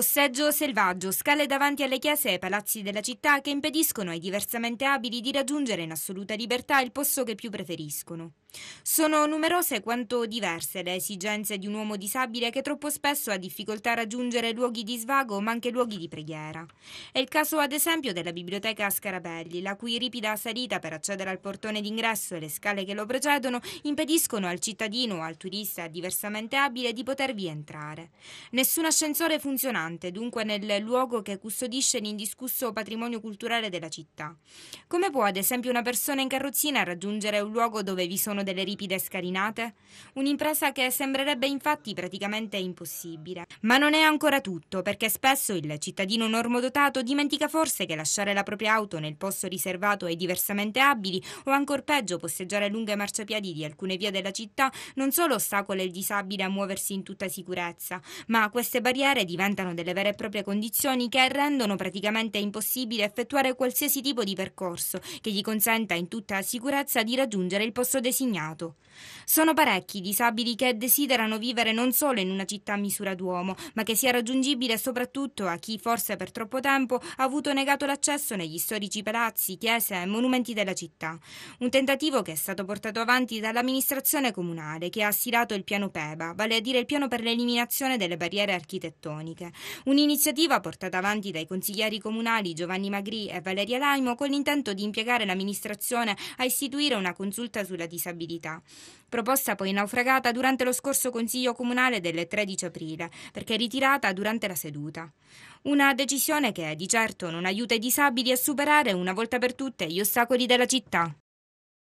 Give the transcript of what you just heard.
Posseggio selvaggio, scale davanti alle chiese e palazzi della città che impediscono ai diversamente abili di raggiungere in assoluta libertà il posto che più preferiscono. Sono numerose quanto diverse le esigenze di un uomo disabile che troppo spesso ha difficoltà a raggiungere luoghi di svago ma anche luoghi di preghiera. È il caso ad esempio della biblioteca Scarabelli, la cui ripida salita per accedere al portone d'ingresso e le scale che lo precedono impediscono al cittadino o al turista diversamente abile di potervi entrare. Nessun ascensore funzionante dunque nel luogo che custodisce l'indiscusso patrimonio culturale della città. Come può ad esempio una persona in carrozzina raggiungere un luogo dove vi sono sono delle ripide scalinate? Un'impresa che sembrerebbe infatti praticamente impossibile. Ma non è ancora tutto, perché spesso il cittadino normodotato dimentica forse che lasciare la propria auto nel posto riservato ai diversamente abili o ancor peggio posteggiare lunghe marciapiedi di alcune vie della città non solo ostacola il disabile a muoversi in tutta sicurezza, ma queste barriere diventano delle vere e proprie condizioni che rendono praticamente impossibile effettuare qualsiasi tipo di percorso che gli consenta in tutta sicurezza di raggiungere il posto desiderato impegnato. Sono parecchi i disabili che desiderano vivere non solo in una città a misura d'uomo, ma che sia raggiungibile soprattutto a chi forse per troppo tempo ha avuto negato l'accesso negli storici palazzi, chiese e monumenti della città. Un tentativo che è stato portato avanti dall'amministrazione comunale, che ha stilato il piano PEBA, vale a dire il piano per l'eliminazione delle barriere architettoniche. Un'iniziativa portata avanti dai consiglieri comunali Giovanni Magri e Valeria Laimo con l'intento di impiegare l'amministrazione a istituire una consulta sulla disabilità disabilità. Proposta poi naufragata durante lo scorso Consiglio Comunale del 13 aprile, perché ritirata durante la seduta. Una decisione che di certo non aiuta i disabili a superare una volta per tutte gli ostacoli della città.